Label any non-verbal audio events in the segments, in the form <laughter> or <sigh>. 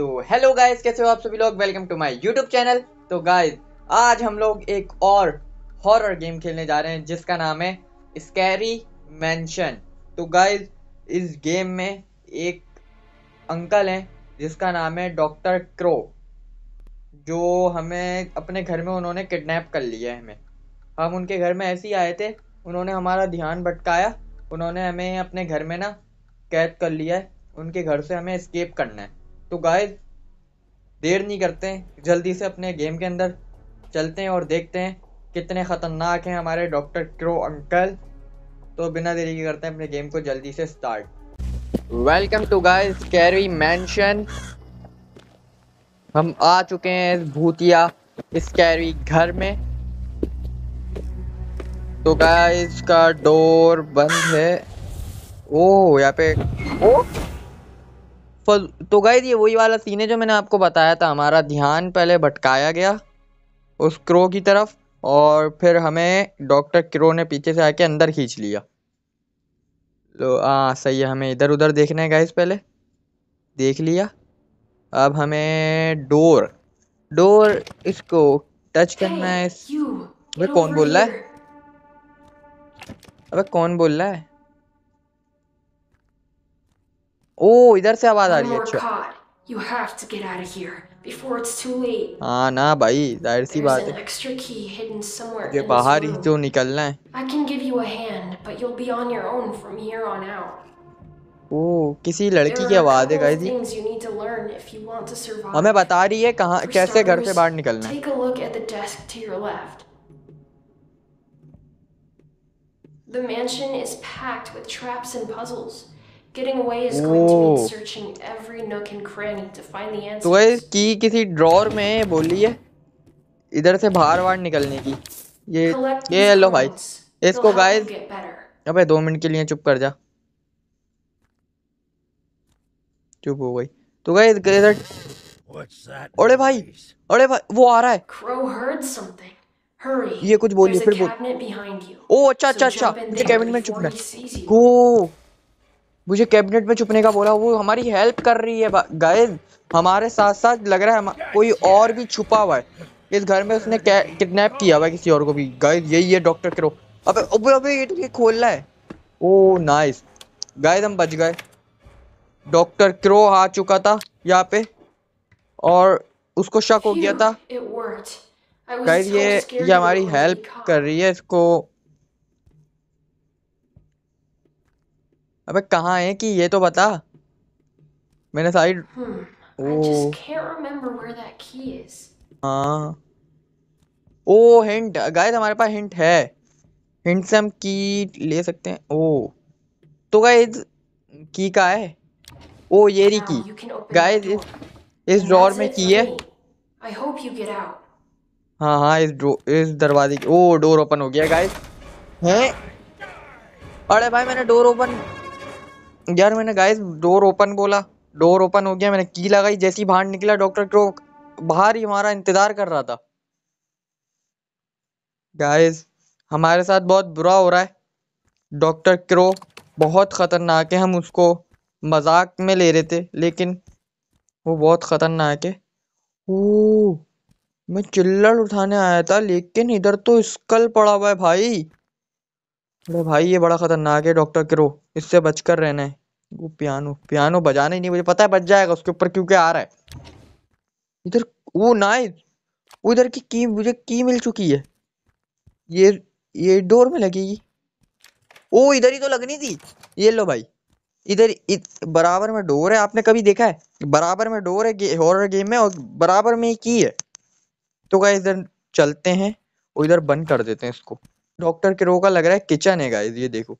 तो hello guys कैसे हो आप सभी लोग welcome to my YouTube channel तो गाइस आज हम लोग एक और हॉरर गेम खेलने जा रहे हैं जिसका नाम है स्कैरी मैंशन तो गाइस इस गेम में एक अंकल हैं जिसका नाम है डॉक्टर क्रो जो हमें अपने घर में उन्होंने किडनैप कर लिया है हमें हम उनके घर में ऐसे ही आए थे उन्होंने हमारा ध्यान भटकाया उन्होंने हमें अपने घर में ना कैद कर लिया है उनके घर से हमें स्केप करना है तो गाइस देर नहीं करते जल्दी से अपने गेम के अंदर चलते हैं और देखते हैं कितने ख़तरनाक हैं हमारे डॉक्टर क्रो अंकल तो बिना देरी के करते हैं अपने गेम को जल्दी से start welcome to guys Scary Mansion हम आ चुके हैं इस भूतिया इस कैरी घर में तो गाइस का डोर बंद है ओह यहाँ पे ओ तो गए ये वही वाला सीन है जो मैंने आपको बताया था हमारा ध्यान पहले भटकाया गया उस क्रो की तरफ और फिर हमें डॉक्टर क्रो ने पीछे से आके अंदर खींच लिया लो तो, हाँ सही है हमें इधर उधर देखना है गाइस पहले देख लिया अब हमें डोर डोर इसको टच करना है इस अबे कौन बोल रहा है अबे कौन बोल रहा है ओ oh, इधर से आवाज आ रही है अच्छा you have to get out of here before it's too late हां ना भाई जाहिर सी बात है एक्स्ट्रा की हिडन समवेयर ये बाहर ही तो निकलना है I can give you a hand but you will be on your own from here on out oh किसी लड़की की आवाज़ है गाइस हमें हाँ, बता रही है कहाँ कैसे घर से बाहर निकलना है Getting away is going to mean searching every nook and cranny to find the answer तो ये की किसी ड्रॉर में बोली है इधर से बाहर बाहर निकलने की ये ये लो भाई इसको गाइस अबे दो मिनट के लिए चुप कर जा चुप हो गई तो गाइस इधर अरे भाई अरे भाई वो आ रहा है crow heard something ये कुछ बोलिए फिर बोल ओ अच्छा अच्छा अच्छा मुझे कैबिन में चुपना गो मुझे कैबिनेट में छुपने का बोला वो हमारी हेल्प कर रही है गाय हमारे साथ साथ लग रहा है कोई और भी छुपा हुआ है इस घर में उसने किडनैप किया हुआ है किसी और को भी गाय यही है डॉक्टर करो अबे अबे अबे ये तो ये खोल रहा है ओ नाइस गाइस हम बच गए डॉक्टर क्रो आ चुका था यहाँ पे और उसको शक हो गया था गाइस ये ये हमारी हेल्प कर रही है इसको अबे कहाँ है कि ये तो बता मैंने सारी hmm, हाँ ओ हिंट गाइस हमारे पास हिंट है हिंट से हम की ले सकते हैं ओ तो गाइस की का है ओ ये रही की गाइस इस इस ड्रॉर में की है हाँ हाँ इस इस दरवाजे की ओ डोर ओपन हो गया गाइस हैं अरे भाई मैंने डोर ओपन यार मैंने गाइस डोर ओपन बोला डोर ओपन हो गया मैंने की लगाई जैसी बाहर निकला डॉक्टर क्रोक बाहर ही हमारा इंतजार कर रहा था गाइस हमारे साथ बहुत बुरा हो रहा है डॉक्टर क्रो बहुत ख़तरनाक है हम उसको मजाक में ले रहे थे लेकिन वो बहुत ख़तरनाक है ओ मैं चिल्लड़ उठाने आया था लेकिन इधर तो स्कल पड़ा हुआ है भाई अरे भाई ये बड़ा ख़तरनाक है डॉक्टर क्रो इससे बचकर रहना है वो पियानो पियानो बजाना ही नहीं मुझे पता है बज जाएगा उसके ऊपर क्योंकि आ रहा है इधर वो ना उधर की की मुझे की मिल चुकी है ये ये डोर में लगेगी ओ इधर ही तो लगनी थी ये लो भाई इधर बराबर में डोर है आपने कभी देखा है बराबर में डोर है गे, हॉरर गेम में और बराबर में की है तो क्या इधर चलते हैं और इधर बंद कर देते हैं इसको डॉक्टर के रोका लग रहा है किचन है गाइज ये देखो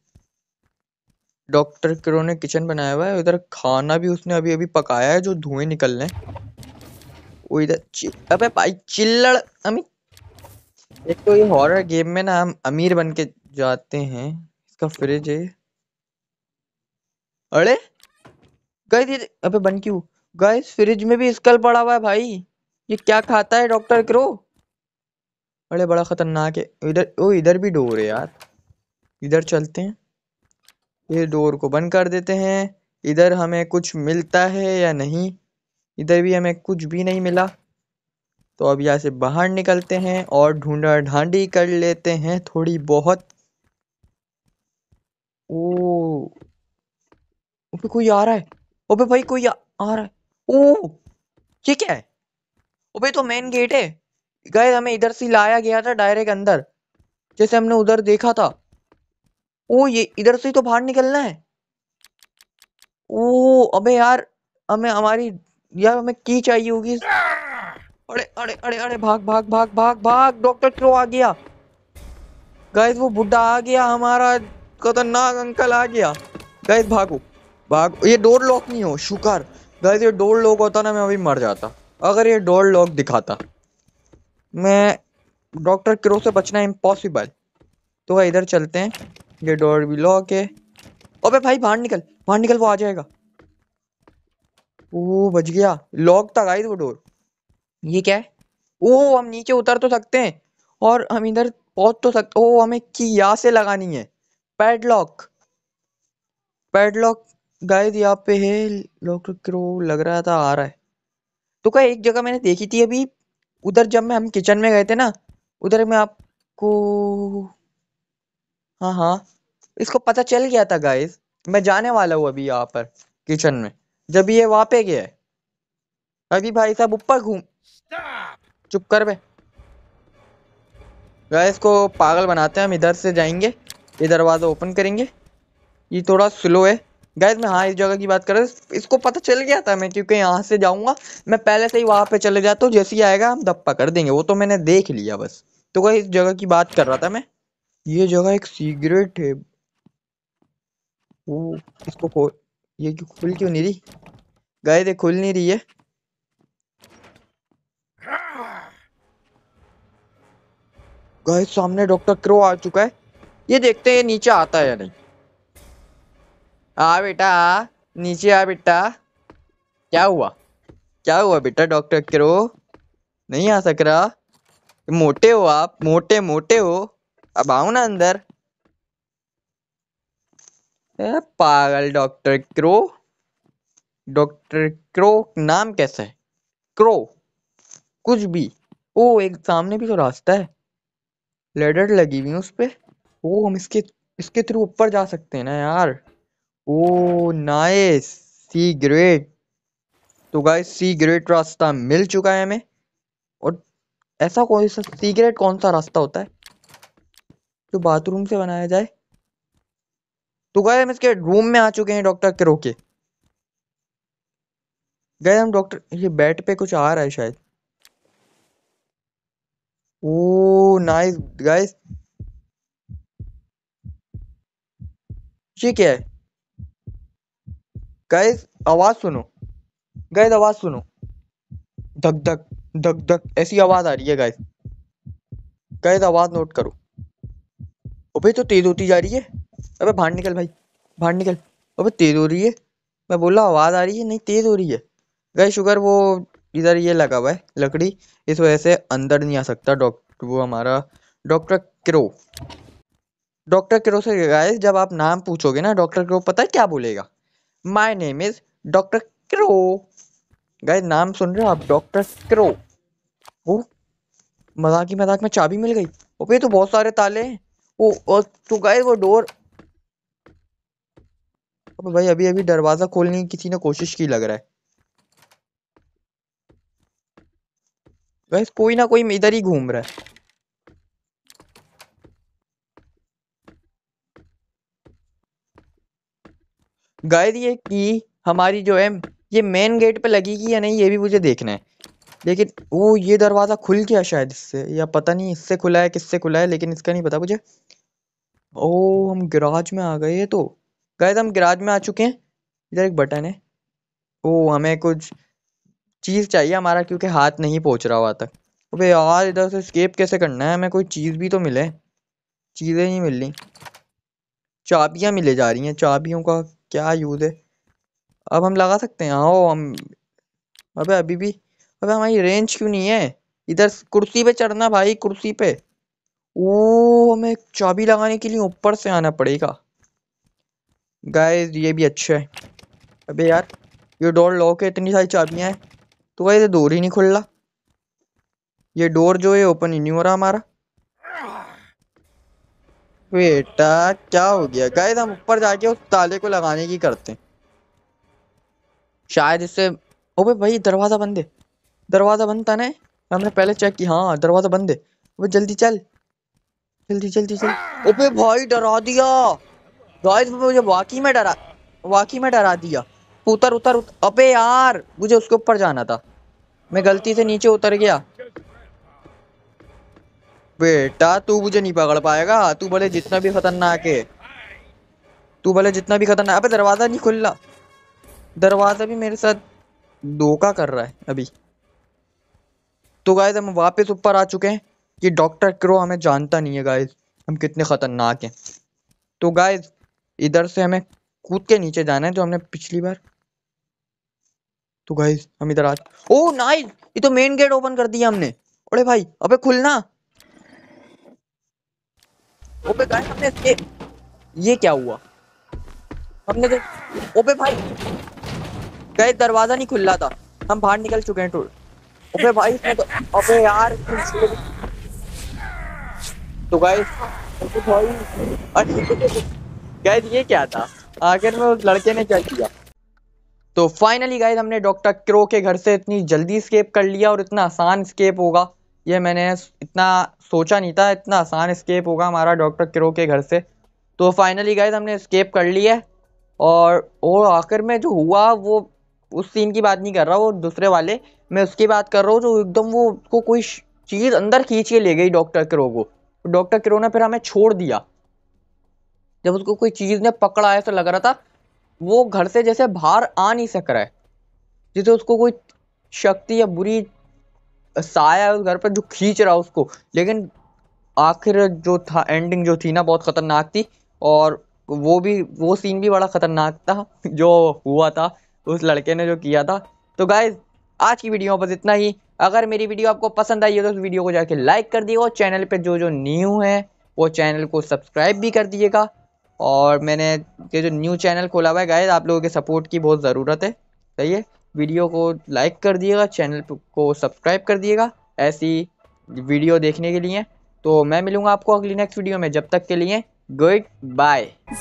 डॉक्टर क्रो ने किचन बनाया हुआ है उधर खाना भी उसने अभी अभी पकाया है जो धुएं निकल रहे हैं इधर अबे भाई चिल्लड़ अमी एक तो ये हॉरर गेम में ना हम अमीर बन के जाते हैं इसका फ्रिज है अरे गाइस अबे बन क्यों गाइस फ्रिज में भी स्कल पड़ा हुआ है भाई ये क्या खाता है डॉक्टर क्रो अरे बड़ा खतरनाक है इधर वो इधर भी डोर है यार इधर चलते हैं ये डोर को बंद कर देते हैं इधर हमें कुछ मिलता है या नहीं इधर भी हमें कुछ भी नहीं मिला तो अब यहाँ से बाहर निकलते हैं और ढूंढा ढांडी कर लेते हैं थोड़ी बहुत ओ ओपे कोई आ रहा है ओपे भाई कोई आ, आ रहा है ओ ये क्या है ओपे तो मेन गेट है गए हमें इधर से लाया गया था डायरेक्ट अंदर जैसे हमने उधर देखा था ओ ये इधर से ही तो बाहर निकलना है ओ अबे यार हमें हमारी यार हमें की चाहिए होगी अरे अरे अरे अरे भाग भाग भाग भाग भाग डॉक्टर क्यों आ गया गाइस वो बुढ़ा आ गया हमारा खतरनाक अंकल आ गया गाइस भागो भाग ये डोर लॉक नहीं हो शुक्र गाइस ये डोर लॉक होता ना मैं अभी मर जाता अगर ये डोर लॉक दिखाता मैं डॉक्टर क्रो से बचना इम्पॉसिबल तो इधर चलते हैं ये डोर भी लॉक है अबे भाई बाहर निकल बाहर निकल वो आ जाएगा ओ बच गया लॉक तक आई वो डोर ये क्या है ओ हम नीचे उतर तो सकते हैं और हम इधर पहुंच तो सकते ओ हमें की यहाँ से लगानी है पैडलॉक पैडलॉक गाइस यहाँ पे है लॉक तो क्रो लग रहा था आ रहा है तो क्या एक जगह मैंने देखी थी अभी उधर जब मैं हम किचन में गए थे ना उधर मैं आपको हाँ हाँ इसको पता चल गया था गाइस मैं जाने वाला हूँ अभी यहाँ पर किचन में जब ये वहां पे गया अभी भाई साहब ऊपर घूम चुप कर बे गाइस को पागल बनाते हैं हम इधर से जाएंगे ये दरवाज़ा ओपन करेंगे ये थोड़ा स्लो है गाइस मैं हाँ इस जगह की बात कर रहा हूँ इसको पता चल गया था मैं क्योंकि यहाँ से जाऊँगा मैं पहले से ही वहाँ पे चले जाता हूँ जैसे ही आएगा हम धप्पा कर देंगे वो तो मैंने देख लिया बस तो गाइस इस जगह की बात कर रहा था मैं ये जगह एक सीक्रेट है वो इसको खो ये क्यों खुल क्यों नहीं रही गाय ये खुल नहीं रही है गाय सामने डॉक्टर क्रो आ चुका है ये देखते हैं नीचे आता है या नहीं आ बेटा नीचे आ बेटा क्या हुआ क्या हुआ बेटा डॉक्टर क्रो नहीं आ सक रहा मोटे हो आप मोटे मोटे हो अब आओ ना अंदर पागल डॉक्टर क्रो डॉक्टर क्रो नाम कैसा है क्रो कुछ भी ओ एक सामने भी तो रास्ता है लेडर लगी हुई है उस पर ओ हम इसके इसके थ्रू ऊपर जा सकते हैं ना यार ओ नाइस सी ग्रेट तो गाइस सी ग्रेट रास्ता मिल चुका है हमें और ऐसा कोई सा सीक्रेट कौन सा रास्ता होता है जो बाथरूम से बनाया जाए तो गए हम इसके रूम में आ चुके हैं डॉक्टर के रोके गए हम डॉक्टर ये बेड पे कुछ आ रहा है शायद ओ नाइस गाइस ये क्या है गाइस आवाज सुनो गाइस आवाज सुनो धक धक धक धक ऐसी आवाज आ रही है गाइस गाइस आवाज नोट करो अबे तो तेज होती जा रही है अबे बाहर निकल भाई बाहर निकल अबे तेज हो रही है मैं बोला आवाज़ आ रही है नहीं तेज हो रही है गए शुगर वो इधर ये लगा हुआ है लकड़ी इस वजह से अंदर नहीं आ सकता डॉक्टर वो हमारा डॉक्टर क्रो डॉक्टर क्रो से गाइस जब आप नाम पूछोगे ना डॉक्टर क्रो पता है क्या बोलेगा my name is doctor Crow guys नाम सुन रहे हो आप डॉक्टर क्रो वो मजाक ही मजाक में चाबी मिल गई ओपे तो बहुत सारे ताले हैं वो तो गाइस वो डोर भाई अभी अभी दरवाजा खोलने की किसी ने कोशिश की लग रहा है गाइस कोई ना कोई इधर ही घूम रहा है गाय ये की हमारी जो है ये मेन गेट पे लगेगी या नहीं ये भी मुझे देखना है लेकिन वो ये दरवाज़ा खुल गया शायद इससे या पता नहीं इससे खुला है किससे खुला है लेकिन इसका नहीं पता मुझे ओ हम गिराज में आ गए तो गए हम गिराज में आ चुके हैं इधर एक बटन है ओ हमें कुछ चीज़ चाहिए हमारा क्योंकि हाथ नहीं पहुंच रहा हुआ तक अबे यार इधर से स्केप कैसे करना है हमें कोई चीज़ भी तो मिले चीज़ें नहीं मिल रही चाबियां मिले जा रही हैं चाबियों का क्या यूज़ है अब हम लगा सकते हैं हाँ हम अबे अभी भी अबे हमारी रेंज क्यों नहीं है इधर कुर्सी पे चढ़ना भाई कुर्सी पे ओ हमें चाबी लगाने के लिए ऊपर से आना पड़ेगा गाइस ये भी अच्छा है अबे यार ये डोर लॉक है इतनी सारी चाबियां हैं तो गाइस ये डोर ही नहीं खुल रहा ये डोर जो है ओपन ही नहीं हो रहा हमारा बेटा क्या हो गया गाइस हम ऊपर जाके उस ताले को लगाने की करते हैं शायद इससे ओ भाई दरवाजा बंद है दरवाज़ा बंद था ना हमने पहले चेक किया हाँ दरवाज़ा बंद है वो जल्दी चल जल्दी जल्दी चल ओपे भाई डरा दिया गाइस मुझे वाकई में डरा वाकई में डरा दिया उतर उतर अबे यार मुझे उसके ऊपर जाना था मैं गलती से नीचे उतर गया बेटा तू मुझे नहीं पकड़ पाएगा तू भले जितना भी खतरनाक है तू भले जितना भी खतरनाक अबे दरवाज़ा नहीं खुल रहा दरवाज़ा भी मेरे साथ धोखा कर रहा है अभी तो गाइज हम वापस ऊपर आ चुके हैं कि डॉक्टर क्रो हमें जानता नहीं है गायज हम कितने ख़तरनाक हैं तो गाइज इधर से हमें कूद के नीचे जाना है जो हमने पिछली बार तो गाइज हम इधर आ ओ नाइज ये तो मेन गेट ओपन कर दिया हमने अरे भाई अबे खुलना ओपे गाइज हमने ये, ये क्या हुआ हमने ओपे तो, भाई गाइज दरवाजा नहीं खुल रहा था हम बाहर निकल चुके हैं टूट तो अबे भाई तो, अबे यार तो गाइस तो भाई गाइस ये क्या था आखिर में उस लड़के ने क्या किया तो फाइनली गाइस हमने डॉक्टर क्रो के घर से इतनी जल्दी स्केप कर लिया और इतना आसान स्केप होगा ये मैंने इतना सोचा नहीं था इतना आसान स्केप होगा हमारा डॉक्टर क्रो के घर से तो फाइनली गाइस हमने स्केप कर लिया और और आखिर में जो हुआ वो उस सीन की बात नहीं कर रहा वो दूसरे वाले मैं उसकी बात कर रहा हूँ जो एकदम वो उसको कोई चीज़ अंदर खींच के ले गई डॉक्टर क्रो को डॉक्टर क्रो ने फिर हमें छोड़ दिया जब उसको कोई चीज़ ने पकड़ा ऐसा लग रहा था वो घर से जैसे बाहर आ नहीं सक रहा है जैसे उसको कोई शक्ति या बुरी साया है उस घर पर जो खींच रहा उसको लेकिन आखिर जो था एंडिंग जो थी ना बहुत ख़तरनाक थी और वो भी वो सीन भी बड़ा ख़तरनाक था <laughs> जो हुआ था उस लड़के ने जो किया था तो गाइज आज की वीडियो में बस इतना ही अगर मेरी वीडियो आपको पसंद आई है तो उस वीडियो को जाके लाइक कर दिएगा और चैनल पर जो जो न्यू है वो चैनल को सब्सक्राइब भी कर दिएगा और मैंने ये जो न्यू चैनल खोला हुआ है गाइज आप लोगों के सपोर्ट की बहुत ज़रूरत है सही है वीडियो को लाइक कर दिएगा चैनल को सब्सक्राइब कर दिएगा ऐसी वीडियो देखने के लिए तो मैं मिलूंगा आपको अगली नेक्स्ट वीडियो में जब तक के लिए गुड बाय